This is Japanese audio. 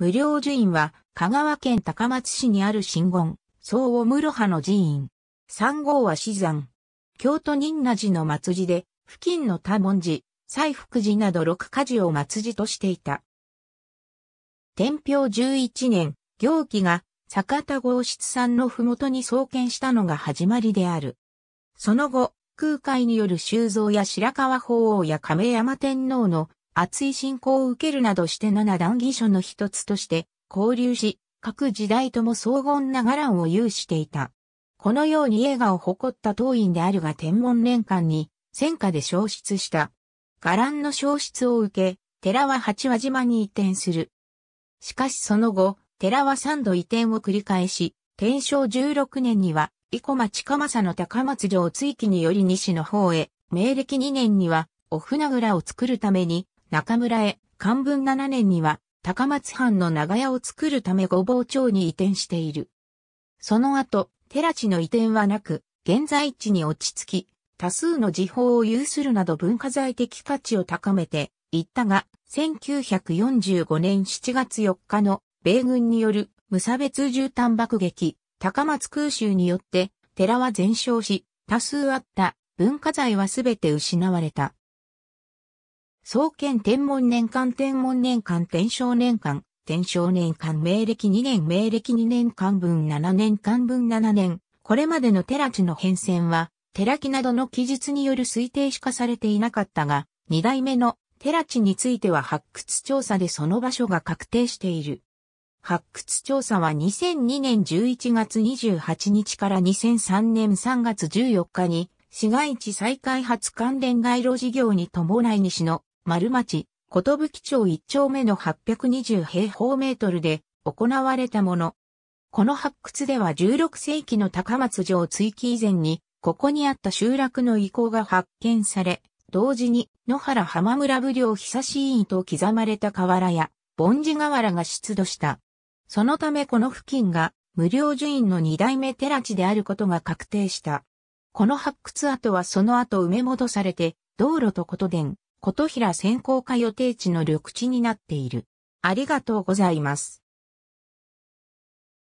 無料寺院は、香川県高松市にある新言、総を室派の寺院。三号は死山。京都仁和寺の末寺で、付近の多文寺、西福寺など六家寺を末寺としていた。天平十一年、行基が、坂田豪室んの麓に創建したのが始まりである。その後、空海による修造や白川法王や亀山天皇の厚い信仰を受けるなどして七段義書の一つとして交流し、各時代とも荘厳な伽藍を有していた。このように映画を誇った当院であるが天文年間に戦火で消失した。伽藍の消失を受け、寺は八和島に移転する。しかしその後、寺は三度移転を繰り返し、天正16年には、生駒近政の高松城追記により西の方へ、明暦2年には、お船蔵を作るために、中村へ、漢文7年には、高松藩の長屋を作るため御坊町に移転している。その後、寺地の移転はなく、現在地に落ち着き、多数の時報を有するなど文化財的価値を高めていったが、1945年7月4日の米軍による無差別絨毯爆撃、高松空襲によって寺は全焼し、多数あった文化財はすべて失われた。創建天文年間天文年間天正年間、天正年間明暦2年明暦2年間分7年間分7年、これまでの寺地の変遷は、寺木などの記述による推定しかされていなかったが、二代目の寺地については発掘調査でその場所が確定している。発掘調査は2002年11月28日から2003年3月14日に市街地再開発関連街路事業に伴い西の丸町、ことぶき町一丁目の820平方メートルで行われたもの。この発掘では16世紀の高松城追記以前に、ここにあった集落の遺構が発見され、同時に野原浜村不良久し院と刻まれた瓦や、盆地瓦が出土した。そのためこの付近が無料寺院の二代目寺地であることが確定した。この発掘跡はその後埋め戻されて、道路と琴殿、琴平専攻会予定地の緑地になっている。ありがとうございます。